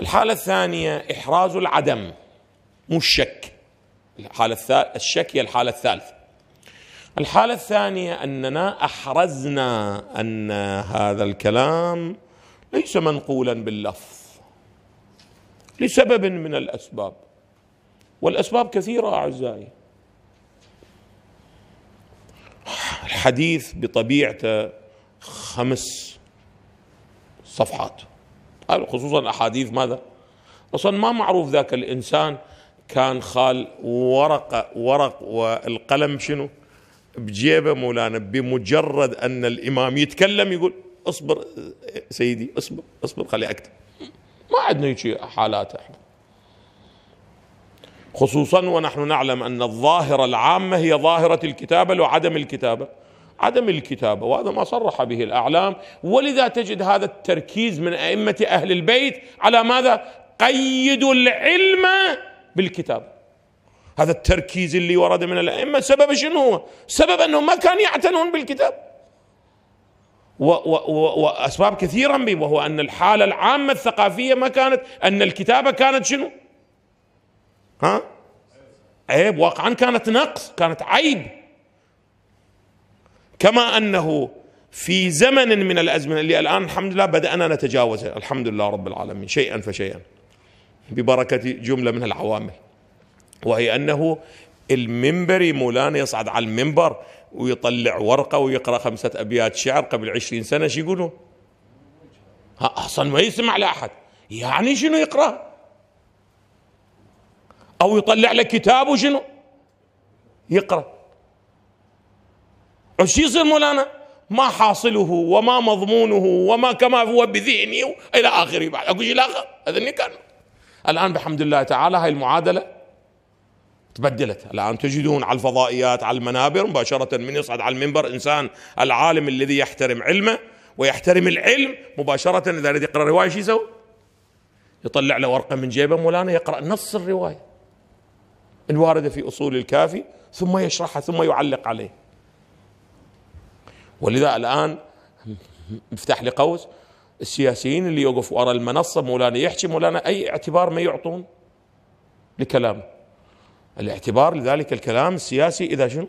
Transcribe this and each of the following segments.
الحالة الثانية إحراز العدم مو الشك الحالة الشك هي الحالة الثالثة الحالة الثانية أننا أحرزنا أن هذا الكلام ليس منقولا باللفظ لسبب من الأسباب والأسباب كثيرة أعزائي الحديث بطبيعته خمس صفحات خصوصا أحاديث ماذا أصلا ما معروف ذاك الإنسان كان خال ورقة ورق والقلم شنو بجيبه مولانا بمجرد أن الإمام يتكلم يقول اصبر سيدي اصبر اصبر خلي أكتب ما عندنا هيك حالات احنا خصوصا ونحن نعلم أن الظاهرة العامة هي ظاهرة الكتابة وعدم الكتابة عدم الكتابة وهذا ما صرح به الأعلام ولذا تجد هذا التركيز من أئمة أهل البيت على ماذا قيدوا العلم بالكتاب هذا التركيز اللي ورد من الأئمة سبب شنو هو سبب أنه ما كان يعتنون بالكتاب و و و وأسباب كثيرا به وهو أن الحالة العامة الثقافية ما كانت أن الكتابة كانت شنو ها عيب واقعا كانت نقص كانت عيب كما انه في زمن من الازمنه اللي الان الحمد لله بدانا نتجاوزه الحمد لله رب العالمين شيئا فشيئا ببركه جمله من العوامل وهي انه المنبري مولانا يصعد على المنبر ويطلع ورقه ويقرا خمسه ابيات شعر قبل عشرين سنه شو يقولون؟ اصلا ما يسمع لاحد يعني شنو يقرا؟ او يطلع لك كتاب وشنو؟ يقرا شو يصير مولانا ما حاصله وما مضمونه وما كما هو بذهني الى اخره بعد اكو شيء اخر هذا كان الان بحمد الله تعالى هاي المعادله تبدلت الآن تجدون على الفضائيات على المنابر مباشرة من يصعد على المنبر إنسان العالم الذي يحترم علمه ويحترم العلم مباشرة إذا الذي يقرأ رواية شو يسوي يطلع له ورقة من جيبه مولانا يقرأ نص الرواية الواردة في أصول الكافي ثم يشرحها ثم يعلق عليه ولذا الآن مفتاح لقوس السياسيين اللي يوقفوا وراء المنصة مولانا يحكي مولانا أي اعتبار ما يعطون لكلامه الاعتبار لذلك الكلام السياسي إذا شنو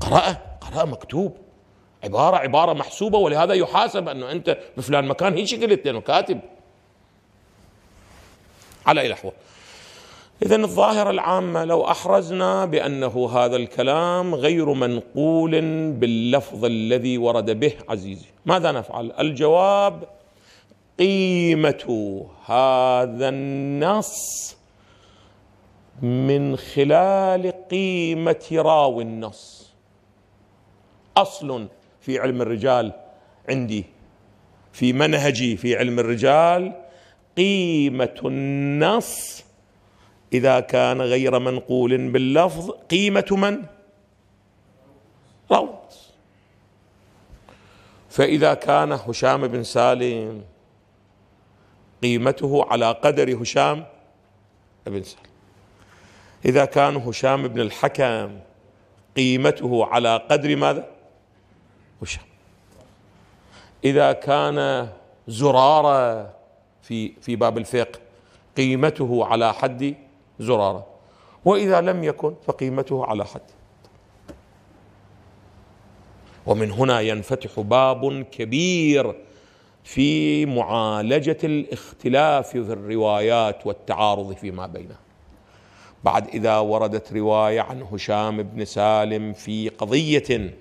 قرأه قرأه مكتوب عبارة عبارة محسوبة ولهذا يحاسب أنه أنت بفلان مكان هيك قلت لأنه كاتب على أي الاحوال اذا الظاهره العامه لو احرزنا بانه هذا الكلام غير منقول باللفظ الذي ورد به عزيزي ماذا نفعل الجواب قيمه هذا النص من خلال قيمه راوي النص اصل في علم الرجال عندي في منهجي في علم الرجال قيمه النص إذا كان غير منقول باللفظ قيمة من روض فإذا كان هشام بن سالم قيمته على قدر هشام بن سالم إذا كان هشام بن الحكم قيمته على قدر ماذا هشام إذا كان زرارة في في باب الفقه قيمته على حد زرارة وإذا لم يكن فقيمته على حد ومن هنا ينفتح باب كبير في معالجة الاختلاف في الروايات والتعارض فيما بينها بعد إذا وردت رواية عن هشام بن سالم في قضية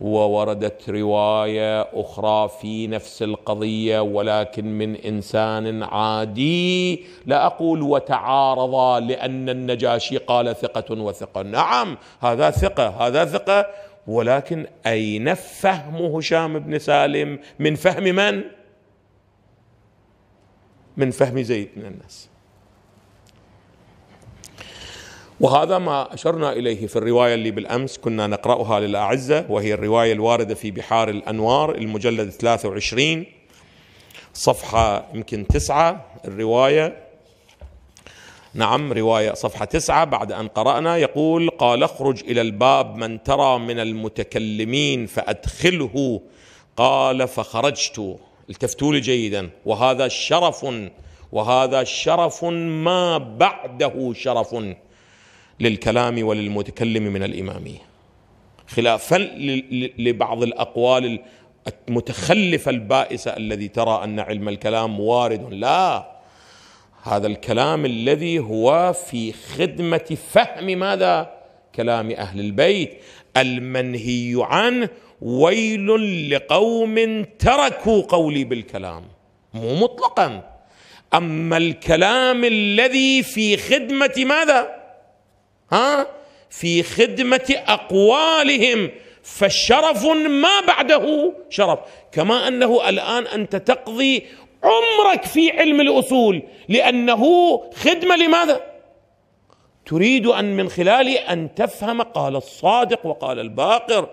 ووردت روايه اخرى في نفس القضيه ولكن من انسان عادي لا اقول وتعارضا لان النجاشي قال ثقه وثقه نعم هذا ثقه هذا ثقه ولكن اين فهم هشام بن سالم من فهم من من فهم زيد من الناس وهذا ما أشرنا إليه في الرواية اللي بالأمس كنا نقرأها للأعزة وهي الرواية الواردة في بحار الأنوار المجلد 23 صفحة يمكن تسعة الرواية نعم رواية صفحة تسعة بعد أن قرأنا يقول قال اخرج إلى الباب من ترى من المتكلمين فأدخله قال فخرجت التفتوا لي جيدا وهذا شرف وهذا شرف ما بعده شرف للكلام وللمتكلم من الإمامية خلافا لبعض الأقوال المتخلفة البائسة الذي ترى أن علم الكلام وارد لا هذا الكلام الذي هو في خدمة فهم ماذا كلام أهل البيت المنهي عنه ويل لقوم تركوا قولي بالكلام مو مطلقا أما الكلام الذي في خدمة ماذا ها في خدمة أقوالهم فشرف ما بعده شرف كما أنه الآن أنت تقضي عمرك في علم الأصول لأنه خدمة لماذا؟ تريد أن من خلاله أن تفهم قال الصادق وقال الباقر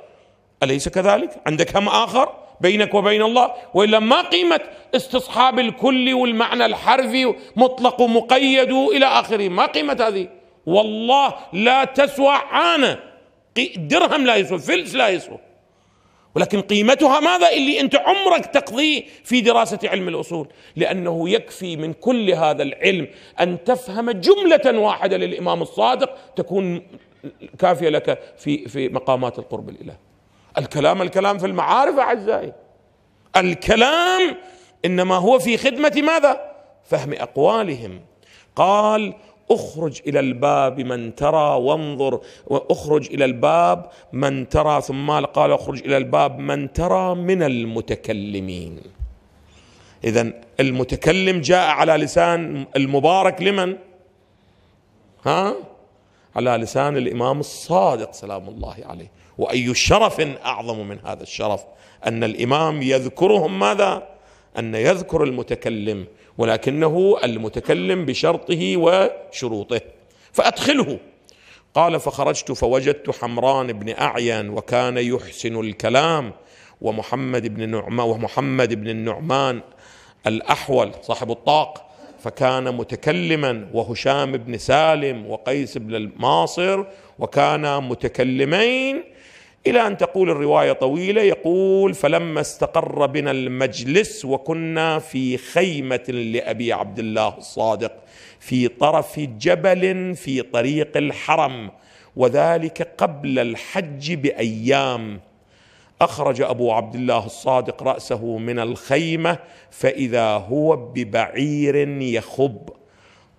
أليس كذلك؟ عندك هم آخر؟ بينك وبين الله والا ما قيمه استصحاب الكل والمعنى الحرفي مطلق مقيد الى اخره ما قيمه هذه والله لا تسوى عانه درهم لا يسوى فلس لا يسوى ولكن قيمتها ماذا اللي انت عمرك تقضيه في دراسه علم الاصول لانه يكفي من كل هذا العلم ان تفهم جمله واحده للامام الصادق تكون كافيه لك في في مقامات القرب الاله الكلام الكلام في المعارف اعزائي الكلام انما هو في خدمه ماذا فهم اقوالهم قال اخرج الى الباب من ترى وانظر واخرج الى الباب من ترى ثم قال اخرج الى الباب من ترى من المتكلمين اذا المتكلم جاء على لسان المبارك لمن ها على لسان الامام الصادق سلام الله عليه واي شرف اعظم من هذا الشرف ان الامام يذكرهم ماذا ان يذكر المتكلم ولكنه المتكلم بشرطه وشروطه فأدخله قال فخرجت فوجدت حمران بن أعين وكان يحسن الكلام ومحمد بن نعمان ومحمد بن النعمان الأحول صاحب الطاق فكان متكلما وهشام بن سالم وقيس بن الماصر وكانا متكلمين الى ان تقول الروايه طويله يقول فلما استقر بنا المجلس وكنا في خيمه لابي عبد الله الصادق في طرف جبل في طريق الحرم وذلك قبل الحج بايام اخرج ابو عبد الله الصادق راسه من الخيمه فاذا هو ببعير يخب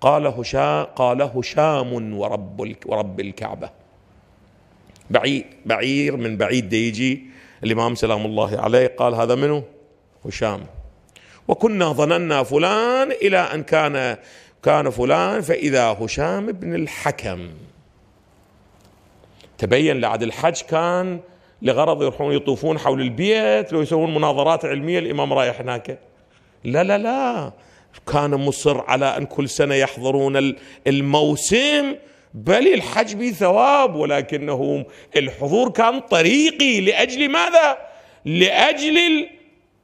قال هشام قال هشام ورب ورب الكعبه بعير, بعير من بعيد دي يجي الإمام سلام الله عليه قال هذا منه هشام وكنا ظننا فلان إلى أن كان كان فلان فإذا هشام بن الحكم تبين لعد الحج كان لغرض يروحون يطوفون حول البيت لو يسوون مناظرات علمية الإمام رايح هناك لا لا لا كان مصر على أن كل سنة يحضرون الموسم بل الحج ثواب ولكنه الحضور كان طريقي لاجل ماذا؟ لاجل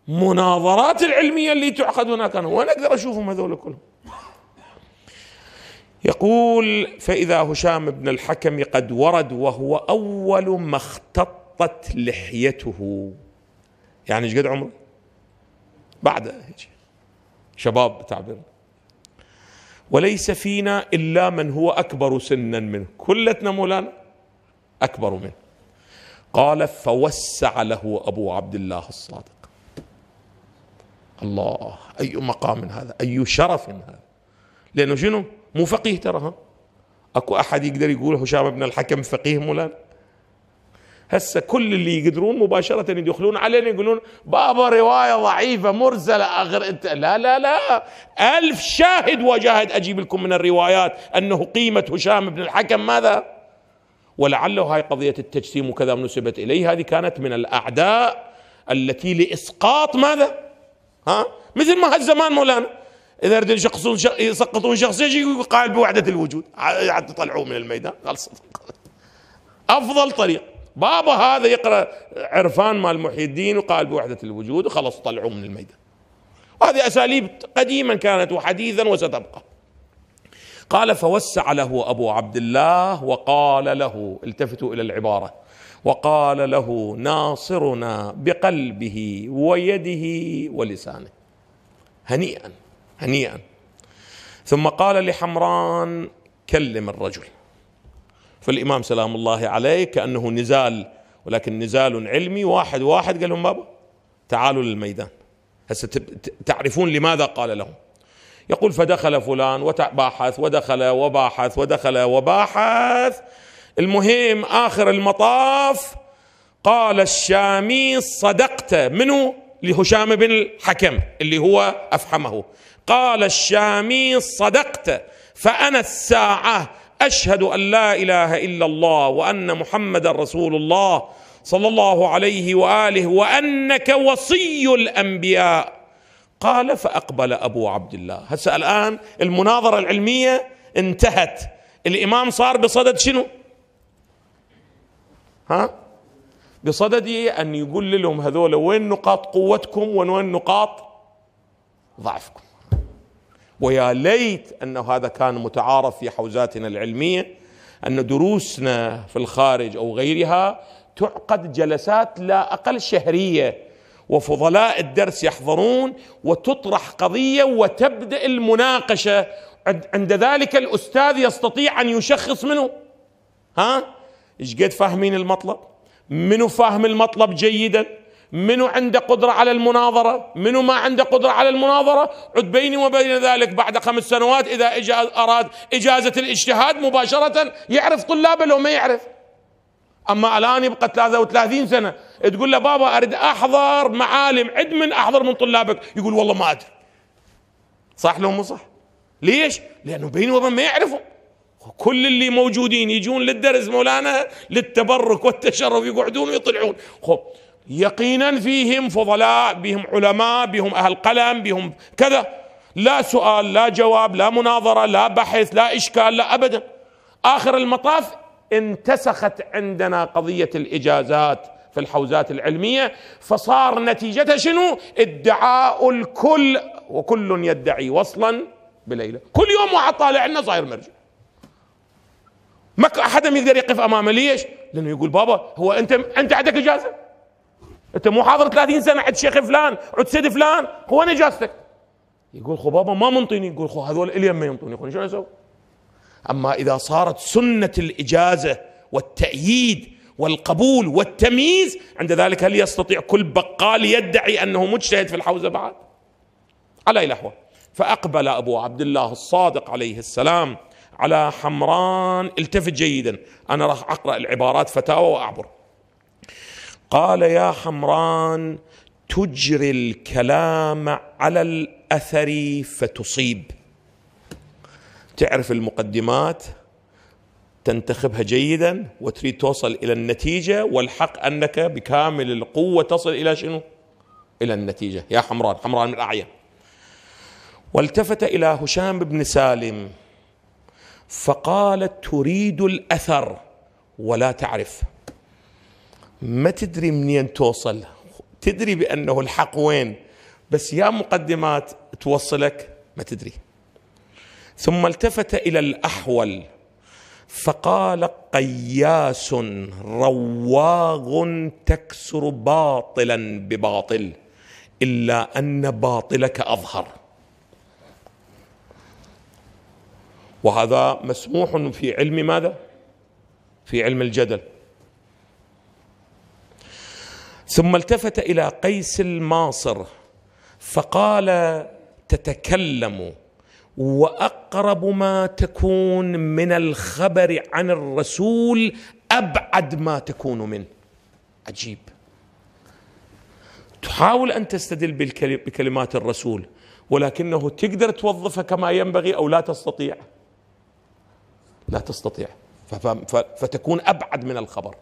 المناظرات العلميه اللي تعقد هناك انا وانا اقدر اشوفهم هذول كلهم. يقول فاذا هشام بن الحكم قد ورد وهو اول ما اختطت لحيته يعني ايش قد عمره؟ بعد شباب تعبير وليس فينا إلا من هو أكبر سنا منه كلتنا مولانا أكبر منه قال فوسع له أبو عبد الله الصادق الله أي مقام هذا أي شرف هذا لأنه شنو مو فقيه ترى اكو أحد يقدر يقول هشام بن الحكم فقيه مولانا هسه كل اللي يقدرون مباشره يدخلون علينا يقولون بابا روايه ضعيفه مرسله اخر انت لا لا لا ألف شاهد وجاهد اجيب لكم من الروايات انه قيمه هشام بن الحكم ماذا؟ ولعله هاي قضيه التجسيم وكذا نسبت اليه هذه كانت من الاعداء التي لاسقاط ماذا؟ ها؟ مثل ما هالزمان مولانا اذا اريد يشخصون يسقطون شخص يجي قائل بوحده الوجود عاد تطلعوه من الميدان خلص افضل طريق بابا هذا يقرا عرفان مال محي الدين وقال بوحده الوجود وخلص طلعوه من الميدان وهذه اساليب قديما كانت وحديثا وستبقى قال فوسع له ابو عبد الله وقال له التفتوا الى العباره وقال له ناصرنا بقلبه ويده ولسانه هنيئا هنيئا ثم قال لحمران كلم الرجل فالإمام سلام الله عليه كأنه نزال ولكن نزال علمي واحد واحد قال لهم بابا تعالوا للميدان هسه تعرفون لماذا قال لهم يقول فدخل فلان وباحث ودخل وباحث ودخل وباحث المهم آخر المطاف قال الشامي صدقت منه لهشام بن الحكم اللي هو أفحمه قال الشامي صدقت فأنا الساعة اشهد ان لا اله الا الله وان محمدا رسول الله صلى الله عليه واله وانك وصي الانبياء قال فاقبل ابو عبد الله هسه الان المناظره العلميه انتهت الامام صار بصدد شنو ها بصدد ان يقول لهم هذول وين نقاط قوتكم وين نقاط ضعفكم ويا ليت أن هذا كان متعارف في حوزاتنا العلمية أن دروسنا في الخارج أو غيرها تعقد جلسات لا أقل شهرية وفضلاء الدرس يحضرون وتطرح قضية وتبدأ المناقشة عند ذلك الأستاذ يستطيع أن يشخص منه ها ايش قد فاهمين المطلب منو فاهم المطلب جيدا منو عنده قدرة على المناظرة منو ما عنده قدرة على المناظرة عد بيني وبين ذلك بعد خمس سنوات إذا إجاز أراد إجازة الاجتهاد مباشرة يعرف طلابه لو ما يعرف أما الآن يبقى 33 سنة تقول له بابا أريد أحضر معالم عد من أحضر من طلابك يقول والله ما أدري صح لو مو صح ليش لأنه بيني وبين ما يعرفهم كل اللي موجودين يجون للدرس مولانا للتبرك والتشرف يقعدون ويطلعون خب يقينا فيهم فضلاء بهم علماء بهم أهل قلم بهم كذا لا سؤال لا جواب لا مناظرة لا بحث لا إشكال لا أبدا آخر المطاف انتسخت عندنا قضية الإجازات في الحوزات العلمية فصار نتيجتها شنو ادعاء الكل وكل يدعي وصلا بليلة كل يوم واحد طالع لنا صاير مرجع ما احد يقدر يقف امامه ليش؟ لانه يقول بابا هو انت انت عندك اجازه؟ انت مو حاضر 30 سنه عند شيخ فلان عند سيد فلان هو نجاستك يقول خو بابا ما منطيني يقول خو هذول الين ما ينطوني يقول شو اسوي؟ اما اذا صارت سنه الاجازه والتأييد والقبول والتمييز عند ذلك هل يستطيع كل بقال يدعي انه مجتهد في الحوزه بعد؟ على اي لهوه فاقبل ابو عبد الله الصادق عليه السلام على حمران التفت جيدا انا راح اقرا العبارات فتاوى واعبر قال يا حمران تجري الكلام على الاثر فتصيب تعرف المقدمات تنتخبها جيدا وتريد توصل الى النتيجه والحق انك بكامل القوه تصل الى شنو؟ الى النتيجه يا حمران حمران من الاعين والتفت الى هشام بن سالم فقال تريد الاثر ولا تعرف ما تدري منين توصل تدري بأنه الحق وين بس يا مقدمات توصلك ما تدري ثم التفت إلى الأحول فقال قياس رواغ تكسر باطلا بباطل الا ان باطلك اظهر وهذا مسموح في علم ماذا في علم الجدل ثم التفت الى قيس الماصر فقال تتكلم واقرب ما تكون من الخبر عن الرسول ابعد ما تكون منه عجيب تحاول ان تستدل بكلمات الرسول ولكنه تقدر توظفها كما ينبغي او لا تستطيع لا تستطيع فتكون ابعد من الخبر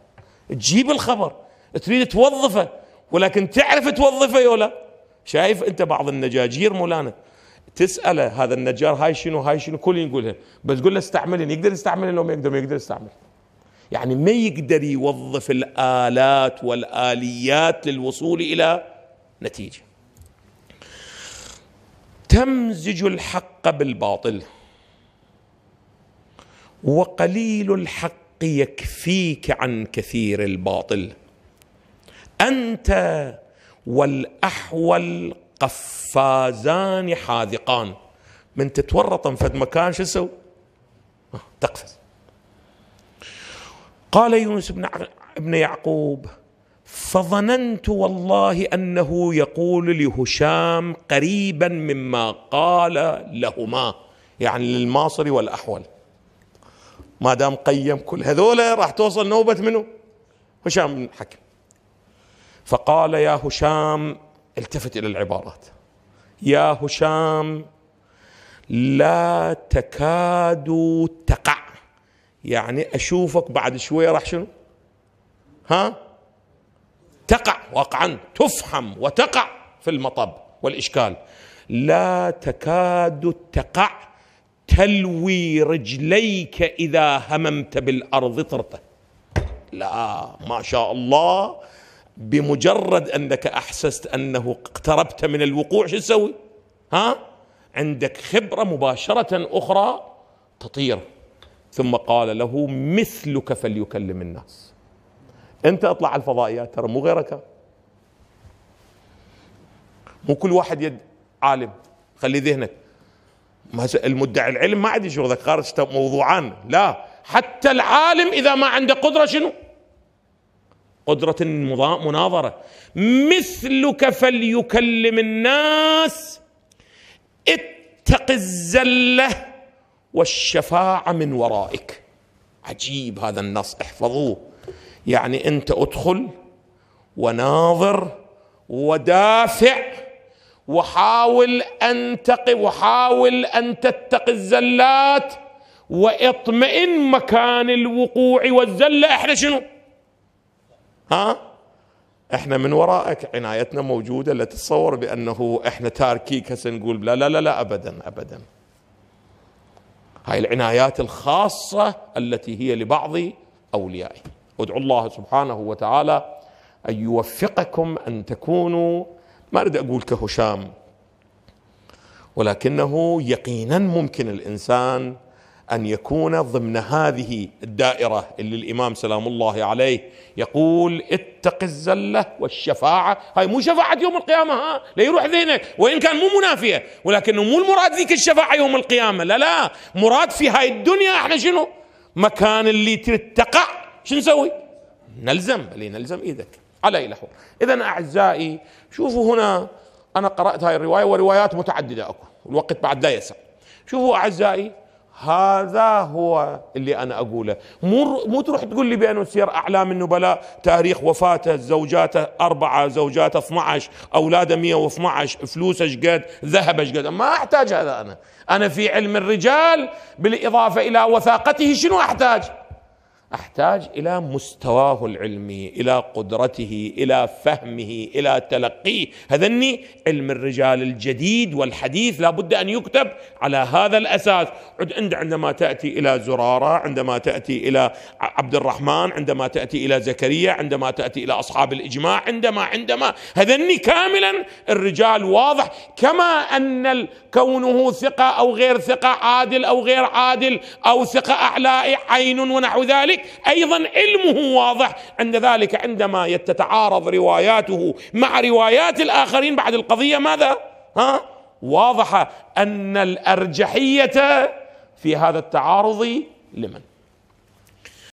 تجيب الخبر تريد توظفه ولكن تعرف توظفه يولا شايف انت بعض النجاجير مولانا تساله هذا النجار هاي شنو هاي شنو كل يقولها بس قول له استعملني يعني يقدر يستعملين لو ما يقدر ما يقدر يستعمل يعني ما يقدر يوظف الالات والاليات للوصول الى نتيجه تمزج الحق بالباطل وقليل الحق يكفيك عن كثير الباطل أنت والأحول قفازان حاذقان من تتورط في مكان شو تسوي آه، تقفز قال يونس بن ابن يعقوب فظننت والله انه يقول لهشام قريبا مما قال لهما يعني للماصري والاحول ما دام قيم كل هذول راح توصل نوبه منه هشام بن حكم فقال يا هشام التفت الى العبارات يا هشام لا تكاد تقع يعني اشوفك بعد شويه راح شنو ها تقع واقعا تفحم وتقع في المطب والاشكال لا تكاد تقع تلوي رجليك اذا هممت بالارض طرته لا ما شاء الله بمجرد انك احسست انه اقتربت من الوقوع شو تسوي؟ ها؟ عندك خبره مباشره اخرى تطير ثم قال له مثلك فليكلم الناس انت اطلع على الفضائيات ترى مو غيرك مو كل واحد يد عالم خلي ذهنك المدعي العلم ما عاد يشغلك خارج موضوعان لا حتى العالم اذا ما عنده قدره شنو؟ قدرة مناظرة مثلك فليكلم الناس اتق الزلة والشفاعة من ورائك عجيب هذا النص احفظوه يعني أنت أدخل وناظر ودافع وحاول أن تقي وحاول أن تتقي الزلات واطمئن مكان الوقوع والزلة احنا شنو ها احنا من ورائك عنايتنا موجوده لا تتصور بانه احنا تاركيك هسه نقول لا لا لا لا ابدا ابدا هاي العنايات الخاصه التي هي لبعض اوليائه ادعو الله سبحانه وتعالى ان يوفقكم ان تكونوا ما اريد اقول كهشام ولكنه يقينا ممكن الانسان ان يكون ضمن هذه الدائره اللي الامام سلام الله عليه يقول اتق الزله والشفاعه، هاي مو شفاعه يوم القيامه ها، لا يروح ذهنك، وان كان مو منافيه، ولكنه مو المراد ذيك الشفاعه يوم القيامه، لا لا، مراد في هاي الدنيا احنا شنو؟ مكان اللي تتقع شو نسوي؟ نلزم بل نلزم ايدك على اي لحظه، اذا اعزائي شوفوا هنا انا قرات هاي الروايه وروايات متعدده اكو، الوقت بعد لا يسع. شوفوا اعزائي هذا هو اللي انا اقوله مو مو تروح تقول لي بانه سير اعلام النبلاء تاريخ وفاته زوجاته اربعه زوجاته 12 اولاده 112 فلوسه قد ذهب قد ما احتاج هذا انا انا في علم الرجال بالاضافه الى وثاقته شنو احتاج احتاج الى مستواه العلمي الى قدرته الى فهمه الى تلقيه هذني علم الرجال الجديد والحديث لابد ان يكتب على هذا الاساس عند عندما تاتي الى زراره عندما تاتي الى عبد الرحمن عندما تاتي الى زكريا عندما تاتي الى اصحاب الاجماع عندما عندما هذني كاملا الرجال واضح كما ان كونه ثقه او غير ثقه عادل او غير عادل او ثقه اعلى عين ونحو ذلك ذلك ايضا علمه واضح عند ذلك عندما تتعارض رواياته مع روايات الاخرين بعد القضيه ماذا؟ ها؟ واضح ان الارجحيه في هذا التعارض لمن؟